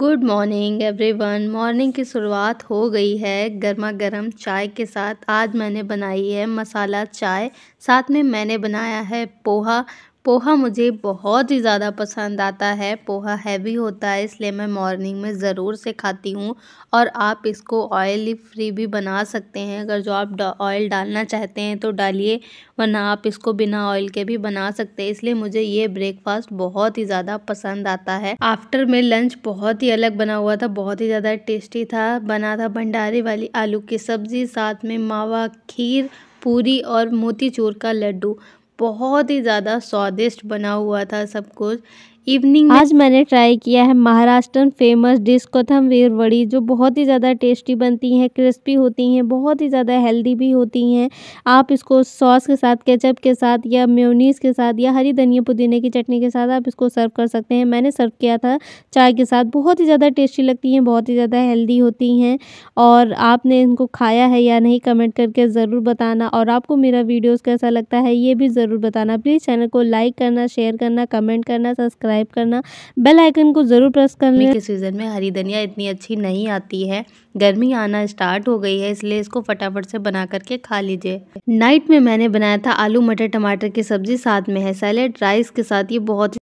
good morning everyone morning की शुरुआत हो गई है गर्मा गर्म चाय के साथ आज मैंने बनाई है मसाला चाय साथ में मैंने बनाया है पोहा पोहा मुझे बहुत ही ज़्यादा पसंद आता है पोहा हैवी होता है इसलिए मैं मॉर्निंग में ज़रूर से खाती हूँ और आप इसको ऑयली फ्री भी बना सकते हैं अगर जो आप ऑयल डालना चाहते हैं तो डालिए वरना आप इसको बिना ऑयल के भी बना सकते हैं इसलिए मुझे ये ब्रेकफास्ट बहुत ही ज़्यादा पसंद आता है आफ्टर में लंच बहुत ही अलग बना हुआ था बहुत ही ज़्यादा टेस्टी था बना था भंडारी वाली आलू की सब्ज़ी साथ में मावा खीर पूरी और मोतीचूर का लड्डू बहुत ही ज़्यादा स्वादिष्ट बना हुआ था सब कुछ इवनिंग आज मैंने ट्राई किया है Maharashtra famous dish kothimbir vadi जो बहुत ही ज़्यादा टेस्टी बनती हैं क्रिस्पी होती हैं बहुत ही ज़्यादा हेल्दी भी होती हैं आप इसको सॉस के साथ केचप के साथ या म्योनीस के साथ या हरी धनिया पुदीने की चटनी के साथ आप इसको सर्व कर सकते हैं मैंने सर्व किया था चाय के साथ बहुत ही ज़्यादा टेस्टी लगती हैं बहुत ही ज़्यादा हेल्दी होती हैं और आपने इनको खाया है या नहीं कमेंट करके ज़रूर बताना और आपको मेरा वीडियोज़ कैसा लगता है ये भी ज़रूर बताना प्लीज़ चैनल को लाइक करना शेयर करना कमेंट करना सब्सक्राइब सब्सक्राइब करना बेल आइकन को ज़रूर प्रेस कर लें के सीज़न में हरी धनिया इतनी अच्छी नहीं आती है गर्मी आना स्टार्ट हो गई है इसलिए इसको फटाफट से बना करके खा लीजिए नाइट में मैंने बनाया था आलू मटर टमाटर की सब्जी साथ में है सैलेड राइस के साथ ये बहुत